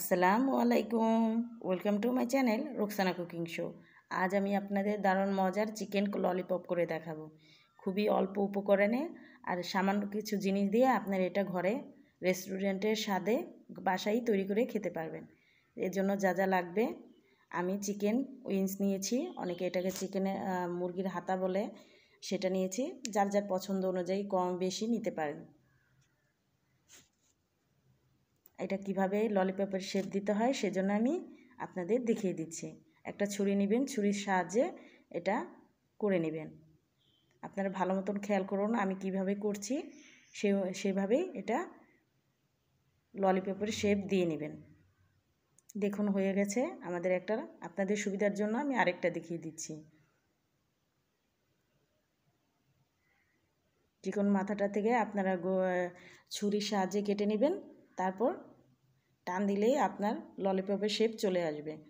আসসালামু আলাইকুম welcome to my channel Ruksana cooking show আজ আমি আপনাদের দারুণ মজার চিকেন ললিপপ করে দেখাবো খুবই অল্প উপকরণে আর সামান্য কিছু জিনিস দিয়ে আপনার এটা ঘরে রেস্টুরেন্টের স্বাদে বাসায় তৈরি করে খেতে পারবেন এর জন্য যা যা লাগবে আমি চিকেন উইংস নিয়েছি অনেকে এটাকে চিকেনে মুরগির হাতা বলে সেটা নিয়েছি যার যার পছন্দ অনুযায়ী কম বেশি নিতে পারেন এটা কিভাবে ললিপপের শেপ দিতে হয় সেজন্য আমি আপনাদের দেখিয়ে দিচ্ছি একটা ছুরি নেবেন ছুরির সাহায্যে এটা করে নেবেন আপনারা ভালো মতন খেয়াল করুন আমি কিভাবে করছি সে সেভাবেই এটা ললিপপের শেপ দিয়ে নেবেন দেখুন হয়ে গেছে আমাদের একটা আপনাদের সুবিধার জন্য আমি আরেকটা দেখিয়ে দিচ্ছি চিকন মাথাটা থেকে আপনারা ছুরির সাহায্যে কেটে নেবেন তারপর টান দিলেই আপনার ললিপপের শেপ চলে আসবে সামনে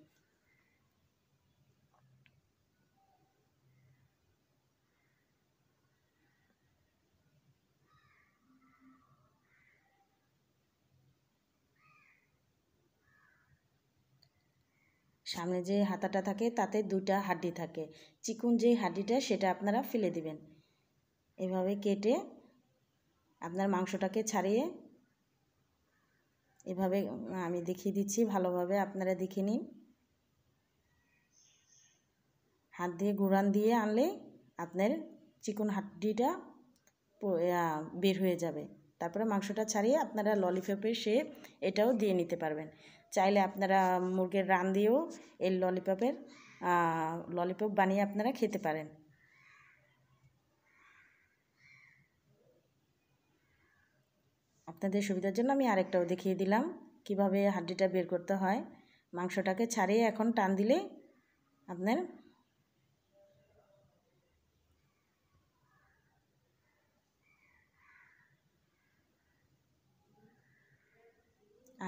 যে হাতাটা থাকে তাতে দুইটা হাড্ডি থাকে চিকুন যে হাড্ডিটা সেটা আপনারা ফেলে দিবেন এভাবে কেটে আপনার মাংসটাকে ছাড়িয়ে এভাবে আমি দেখিয়ে দিচ্ছি ভালোভাবে আপনারা দেখে নিন হাত দিয়ে গুড়ান দিয়ে আনলে আপনার চিকন হাড্ডিটা বের হয়ে যাবে তারপরে মাংসটা ছাড়িয়ে আপনারা ললিপপের সে এটাও দিয়ে নিতে পারবেন চাইলে আপনারা মুরগের রান দিয়েও এই ললিপপের ললিপপ বানিয়ে আপনারা খেতে পারেন আপনাদের সুবিধার জন্য আমি আরেকটাও দেখিয়ে দিলাম কিভাবে হাড্ডিটা বের করতে হয় মাংসটাকে ছাড়িয়ে এখন টান দিলে আপনার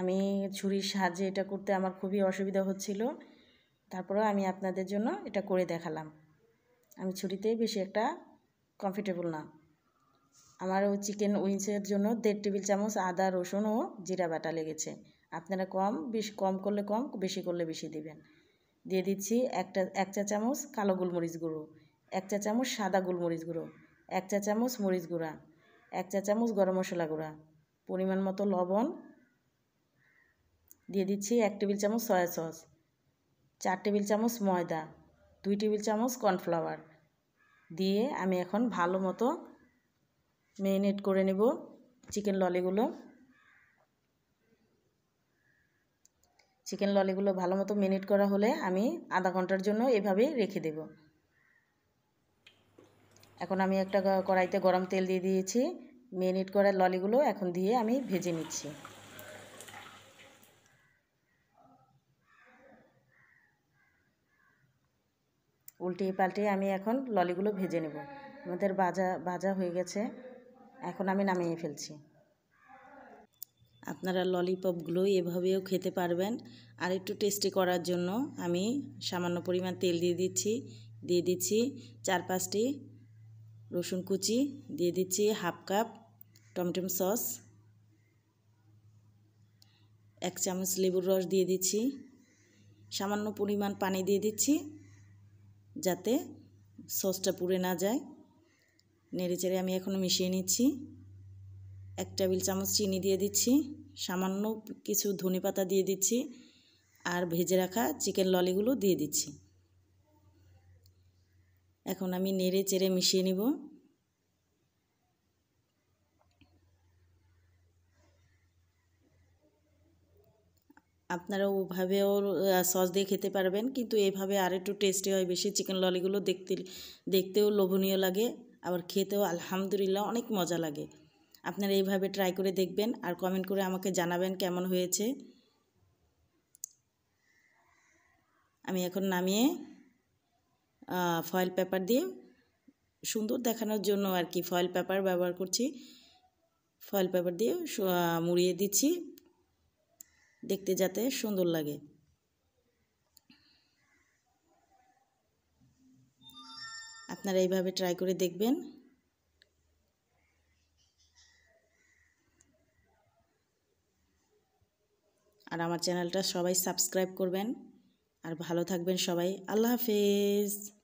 আমি ছুরির সাহায্যে এটা করতে আমার খুবই অসুবিধা হচ্ছিল তারপরেও আমি আপনাদের জন্য এটা করে দেখালাম আমি ছুরিতেই বেশি একটা কমফর্টেবল না আমার চিকেন উইংসের জন্য দেড় টেবিল চামচ আদা রসুন ও জিরা বাটা লেগেছে আপনারা কম বেশি কম করলে কম বেশি করলে বেশি দিবেন দিয়ে দিচ্ছি একটা এক চা চামচ কালো গোলমরিচ গুঁড়ো এক চা চামচ সাদা গোলমরিচ গুঁড়ো এক চা চামচ মরিচ গুঁড়া এক চা চামচ গরম মশলা গুঁড়া পরিমাণ মতো লবণ দিয়ে দিচ্ছি এক টেবিল চামচ সয়া সস চার টেবিল চামচ ময়দা দুই টেবিল চামচ কর্নফ্লাওয়ার দিয়ে আমি এখন ভালো মতো মেরিনেট করে নেব চিকেন ললিগুলো চিকেন ললিগুলো ভালো মতো মেরিনেট করা হলে আমি আধা ঘন্টার জন্য এভাবেই রেখে দেব এখন আমি একটা কড়াইতে গরম তেল দিয়ে দিয়েছি মেরিনেট করা ললিগুলো এখন দিয়ে আমি ভেজে নিচ্ছি উল্টিয়ে পাল্টিয়ে আমি এখন ললিগুলো ভেজে নেব আমাদের ভাজা ভাজা হয়ে গেছে এখন আমি নামিয়ে ফেলছি আপনারা ললিপপগুলো এভাবেও খেতে পারবেন আর একটু টেস্টি করার জন্য আমি সামান্য পরিমাণ তেল দিয়ে দিচ্ছি দিয়ে দিচ্ছি চার পাঁচটি রসুন কুচি দিয়ে দিচ্ছি হাফ কাপ টমেটম সস এক চামচ লেবুর রস দিয়ে দিচ্ছি সামান্য পরিমাণ পানি দিয়ে দিচ্ছি যাতে সসটা পুড়ে না যায় নেড়ে চেড়ে আমি এখন মিশিয়ে নিচ্ছি এক টেবিল চামচ চিনি দিয়ে দিচ্ছি সামান্য কিছু ধনে পাতা দিয়ে দিচ্ছি আর ভেজে রাখা চিকেন ললিগুলো দিয়ে দিচ্ছি এখন আমি নেড়ে চেড়ে মিশিয়ে নিব আপনারা ওভাবেও সস দিয়ে খেতে পারবেন কিন্তু এভাবে আর একটু টেস্টি হয় বেশি চিকেন ললিগুলো দেখতে দেখতেও লোভনীয় লাগে আবার খেতেও আলহামদুলিল্লাহ অনেক মজা লাগে আপনারা এইভাবে ট্রাই করে দেখবেন আর কমেন্ট করে আমাকে জানাবেন কেমন হয়েছে আমি এখন নামিয়ে ফয়েল পেপার দিয়ে সুন্দর দেখানোর জন্য আর কি ফয়েল পেপার ব্যবহার করছি ফয়েল পেপার দিয়ে মুড়িয়ে দিচ্ছি দেখতে যাতে সুন্দর লাগে আপনারা এইভাবে ট্রাই করে দেখবেন আর আমার চ্যানেলটা সবাই সাবস্ক্রাইব করবেন আর ভালো থাকবেন সবাই আল্লাহ হাফেজ